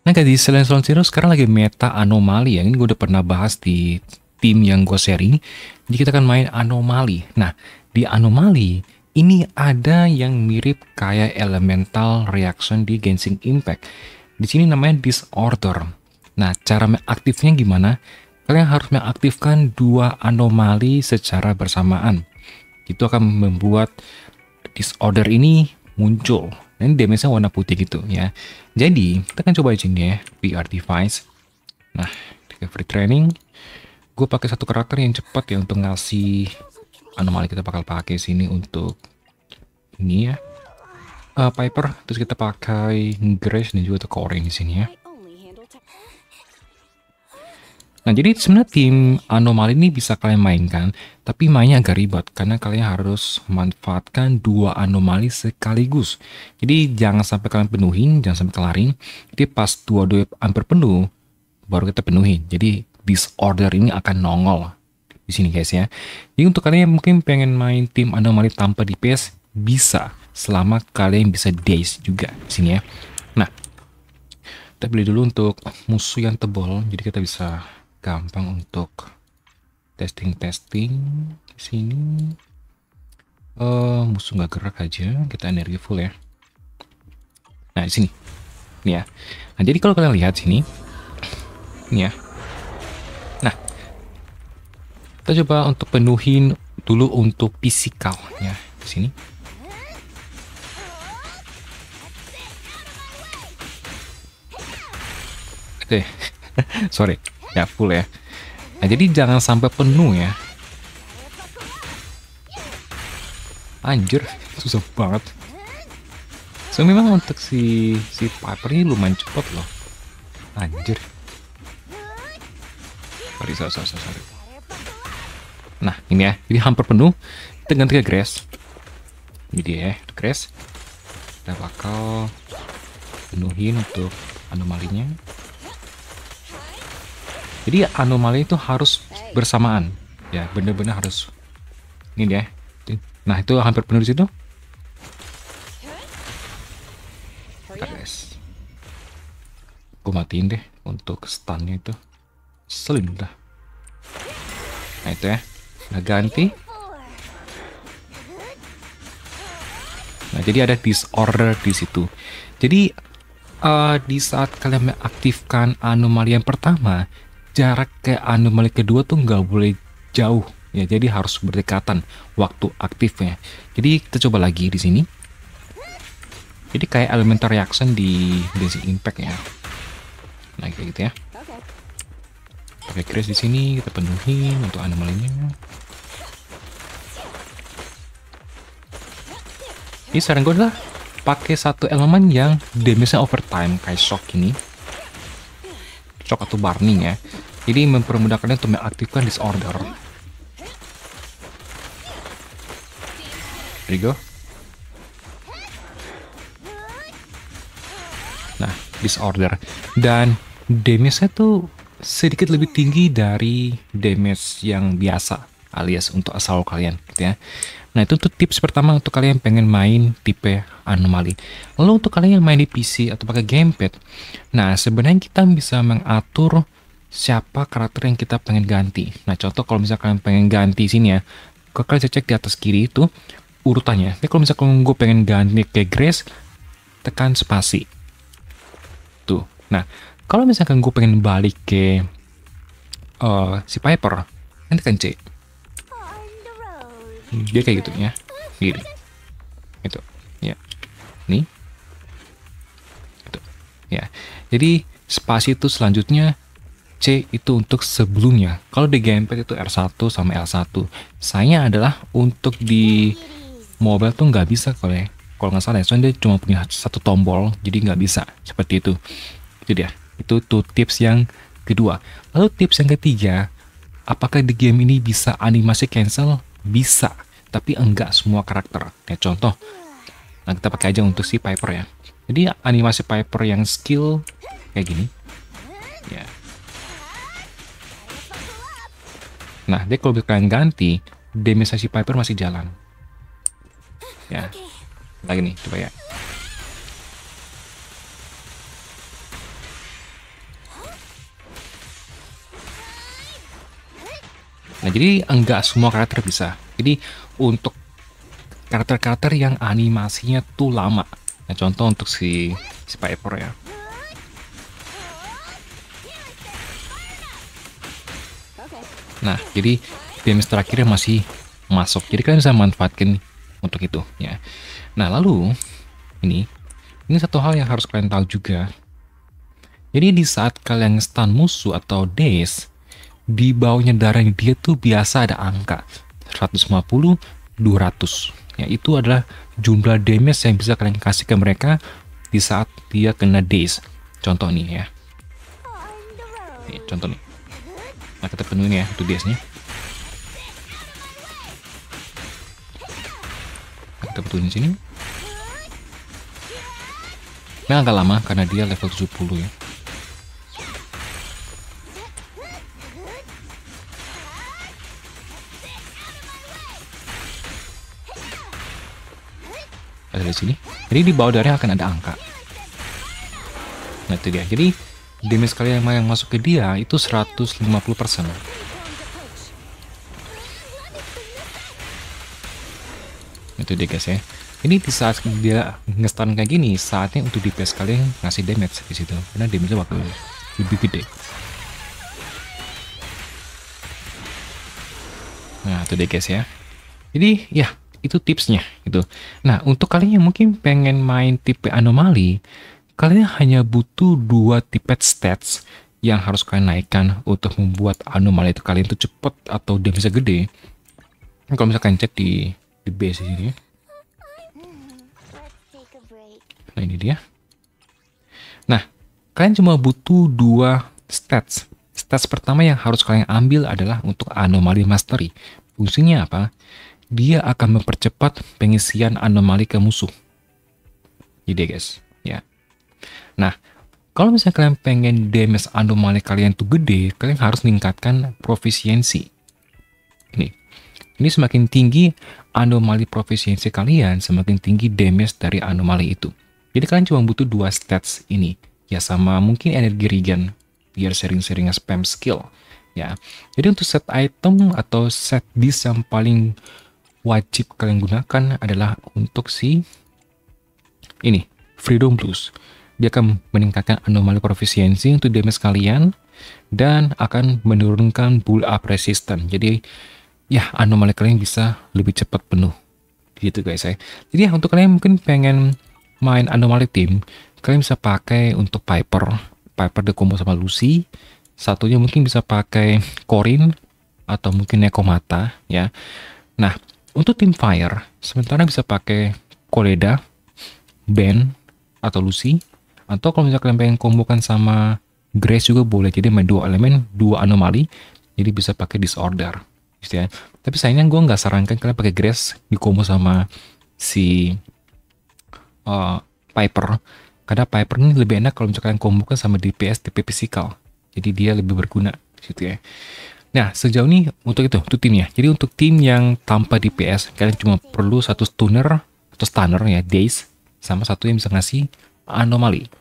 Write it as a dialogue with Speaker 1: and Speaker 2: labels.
Speaker 1: Nah guys, di Silent Zero sekarang lagi meta anomali ya. Ini gue udah pernah bahas di tim yang gue sharing. Jadi kita akan main anomali. Nah, di anomali ini ada yang mirip kayak elemental reaction di Genshin Impact. Di sini namanya disorder. Nah, cara aktifnya gimana? Kalian harus mengaktifkan dua anomali secara bersamaan. Itu akan membuat disorder ini muncul dan damage-nya warna putih gitu ya. Jadi, kita akan coba aja ya, VR device. Nah, free training. Gue pakai satu karakter yang cepat ya untuk ngasih anomali kita bakal pakai sini untuk ini ya. Uh, Piper, terus kita pakai Grace dan juga Orange di sini ya. Nah, jadi sebenarnya tim anomali ini bisa kalian mainkan, tapi mainnya agak ribet karena kalian harus manfaatkan dua anomali sekaligus. Jadi jangan sampai kalian penuhin, jangan sampai kelarin. Jadi pas dua-dua hampir penuh, baru kita penuhin. Jadi disorder ini akan nongol di sini guys ya. Jadi untuk kalian yang mungkin pengen main tim anomali tanpa DPS, bisa selama kalian bisa days juga di sini ya. Nah, kita beli dulu untuk musuh yang tebal, jadi kita bisa gampang untuk testing testing di sini uh, musuh nggak gerak aja kita energi full ya nah di sini ini ya nah jadi kalau kalian lihat sini ini ya nah kita coba untuk penuhin dulu untuk fisikal ya di sini oke sorry ya full ya nah jadi jangan sampai penuh ya anjir susah banget so memang untuk si si Piper ini lumayan cepat loh anjir sorry sorry sorry, sorry. nah ini ya jadi hampir penuh dengan tiga grass ini dia ya grass kita bakal penuhin untuk anomalinya jadi anomali itu harus bersamaan, ya benar-benar harus. Ini dia. Nah itu hampir penuh di situ. Bentar guys. Gue matiin deh untuk stunnya itu. Selin Nah itu ya. Nah ganti. Nah jadi ada disorder di situ. Jadi uh, di saat kalian mengaktifkan anomali yang pertama, jarak ke anomali kedua tuh nggak boleh jauh ya jadi harus berdekatan waktu aktifnya jadi kita coba lagi di sini jadi kayak elemental reaction di basic impact ya nah kayak gitu ya pakai kris di sini kita penuhi untuk anomalinya ini saran gue adalah pakai satu elemen yang damage-nya overtime kayak shock ini shock atau burning ya ini mempermudah kalian untuk mengaktifkan disorder. There you go. Nah, disorder. Dan damage-nya tuh sedikit lebih tinggi dari damage yang biasa alias untuk asal kalian gitu ya. Nah itu tuh tips pertama untuk kalian yang pengen main tipe anomali. Lalu untuk kalian yang main di PC atau pakai gamepad, nah sebenarnya kita bisa mengatur siapa karakter yang kita pengen ganti. Nah, contoh kalau misalkan pengen ganti sini ya, kalian cek di atas kiri itu urutannya. Tapi kalau misalkan gue pengen ganti ke Grace, tekan spasi. Tuh. Nah, kalau misalkan gue pengen balik ke uh, si Piper, kan tekan C. Hmm, dia kayak gitu ya. Gini. itu Ya. Nih. itu Ya. Jadi spasi itu selanjutnya C itu untuk sebelumnya. Kalau di gamepad itu R1 sama L1. Saya adalah untuk di mobile tuh nggak bisa kalau ya. Kalau nggak salah ya, soalnya dia cuma punya satu tombol, jadi nggak bisa. Seperti itu. Itu dia. Itu tuh tips yang kedua. Lalu tips yang ketiga, apakah di game ini bisa animasi cancel? Bisa, tapi enggak semua karakter. Kayak contoh, nah kita pakai aja untuk si Piper ya. Jadi animasi Piper yang skill kayak gini. Ya, Nah, dia kalau kalian ganti, demisasi Piper masih jalan. Ya. Lagi nih, coba ya. Nah, jadi enggak semua karakter bisa. Jadi untuk karakter-karakter yang animasinya tuh lama. Nah, contoh untuk si si Piper ya. Nah, jadi damage terakhirnya masih masuk. Jadi kalian bisa manfaatkan untuk itu ya. Nah, lalu ini ini satu hal yang harus kalian tahu juga. Jadi di saat kalian stun musuh atau daze, di bawahnya darah dia tuh biasa ada angka 150, 200. Ya, itu adalah jumlah damage yang bisa kalian kasih ke mereka di saat dia kena daze. Contoh nih ya. Nih, contoh nih. Nah kita penuhin ya itu dia nya Nah, kita penuhin sini. Nah agak lama karena dia level 70 ya. Ada di sini. Jadi di bawah darinya akan ada angka. Nah itu dia. Jadi damage kalian yang masuk ke dia itu 150% itu dia guys ya ini di saat dia ngestan kayak gini saatnya untuk di base kalian ngasih damage di situ karena damage waktu lebih gede nah itu dia guys ya jadi ya itu tipsnya itu. nah untuk kalian yang mungkin pengen main tipe anomali Kalian hanya butuh dua tipe stats yang harus kalian naikkan untuk membuat anomali itu kalian itu cepat atau dia bisa gede. Kalau misalkan cek di di base ini. Ya. Nah, ini dia. Nah, kalian cuma butuh dua stats. Stats pertama yang harus kalian ambil adalah untuk anomali mastery. Fungsinya apa? Dia akan mempercepat pengisian anomali ke musuh. Jadi guys, Nah, kalau misalnya kalian pengen damage anomali kalian tuh gede, kalian harus meningkatkan profisiensi. Ini, ini semakin tinggi anomali profisiensi kalian, semakin tinggi damage dari anomali itu. Jadi kalian cuma butuh dua stats ini. Ya sama mungkin energi regen, biar sering-seringnya spam skill. Ya, jadi untuk set item atau set disk yang paling wajib kalian gunakan adalah untuk si ini, Freedom Blues dia akan meningkatkan anomali profisiensi untuk damage kalian dan akan menurunkan bull up resistance. Jadi ya anomali kalian bisa lebih cepat penuh. Gitu guys ya. Jadi ya untuk kalian mungkin pengen main anomali tim, kalian bisa pakai untuk Piper, Piper the combo sama Lucy. Satunya mungkin bisa pakai Corin atau mungkin Nekomata ya. Nah, untuk tim Fire, sementara bisa pakai Koleda, Ben, atau Lucy atau kalau misalnya kalian pengen kombokan sama grace juga boleh jadi main dua elemen dua anomali jadi bisa pakai disorder gitu ya tapi sayangnya gue nggak sarankan kalian pakai grace di combo sama si uh, Piper karena Piper ini lebih enak kalau misalkan kombokan sama DPS DP physical jadi dia lebih berguna gitu ya Nah, sejauh ini untuk itu, itu timnya. Jadi untuk tim yang tanpa DPS, kalian cuma perlu satu stunner atau stunner ya, days, sama satu yang bisa ngasih anomali.